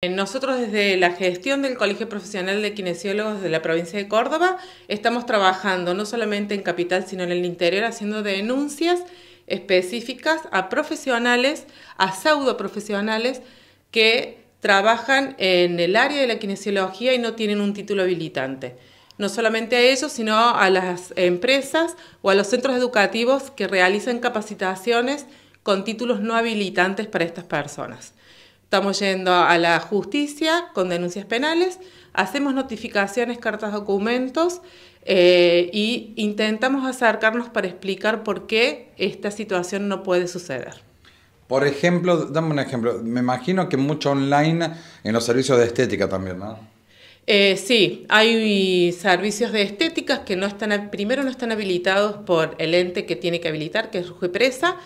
Eh, nosotros desde la gestión del Colegio Profesional de Kinesiólogos de la provincia de Córdoba estamos trabajando no solamente en capital sino en el interior haciendo denuncias específicas a profesionales, a pseudoprofesionales que trabajan en el área de la kinesiología y no tienen un título habilitante. No solamente a ellos, sino a las empresas o a los centros educativos que realizan capacitaciones con títulos no habilitantes para estas personas. Estamos yendo a la justicia con denuncias penales, hacemos notificaciones, cartas, documentos e intentamos acercarnos para explicar por qué esta situación no puede suceder. Por ejemplo, dame un ejemplo, me imagino que mucho online en los servicios de estética también, ¿no? Eh, sí, hay servicios de estéticas que no están, primero no están habilitados por el ente que tiene que habilitar, que es su Presa,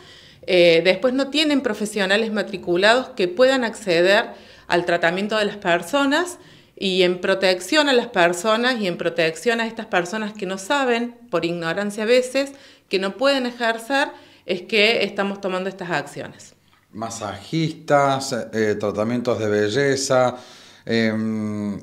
eh, después no tienen profesionales matriculados que puedan acceder al tratamiento de las personas y en protección a las personas y en protección a estas personas que no saben, por ignorancia a veces, que no pueden ejercer, es que estamos tomando estas acciones. Masajistas, eh, eh, tratamientos de belleza, em,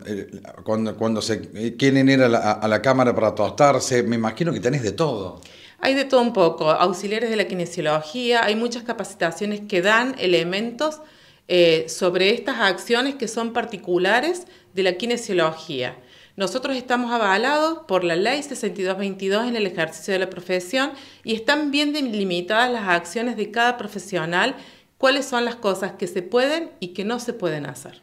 cuando, se quieren ir a la, a la cámara para tostarse, me imagino que tenés de todo. Hay de todo un poco, auxiliares de la kinesiología, hay muchas capacitaciones que dan elementos eh, sobre estas acciones que son particulares de la kinesiología. Nosotros estamos avalados por la ley 6222 en el ejercicio de la profesión y están bien delimitadas las acciones de cada profesional, cuáles son las cosas que se pueden y que no se pueden hacer.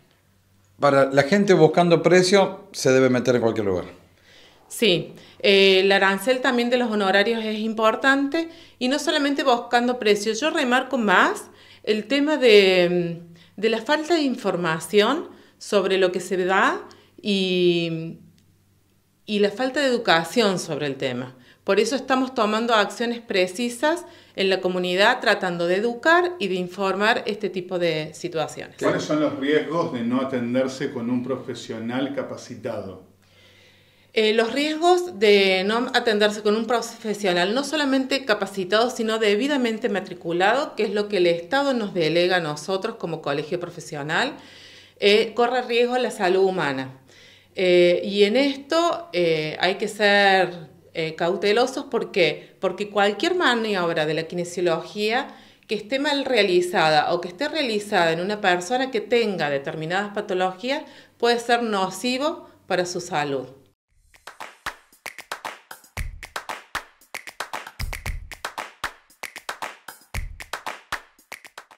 Para la gente buscando precio, se debe meter en cualquier lugar. Sí, eh, el arancel también de los honorarios es importante y no solamente buscando precios, yo remarco más el tema mm, de, la falta de información sobre lo que se da y, y la falta de educación sobre el tema. Por eso estamos tomando acciones precisas en la comunidad tratando de educar y de informar este tipo de situaciones. ¿Cuáles son los riesgos de no atenderse con un profesional capacitado? Eh, los riesgos de no atenderse con un profesional no solamente capacitado, sino debidamente matriculado, que es lo que el Estado nos delega a nosotros como colegio profesional, eh, corre riesgo a la salud humana. Eh, y en esto hay que ser cautelosos ¿por qué? porque cualquier maniobra de la kinesiología que esté mal realizada o que esté realizada en una persona que tenga determinadas patologías puede ser nocivo para su salud.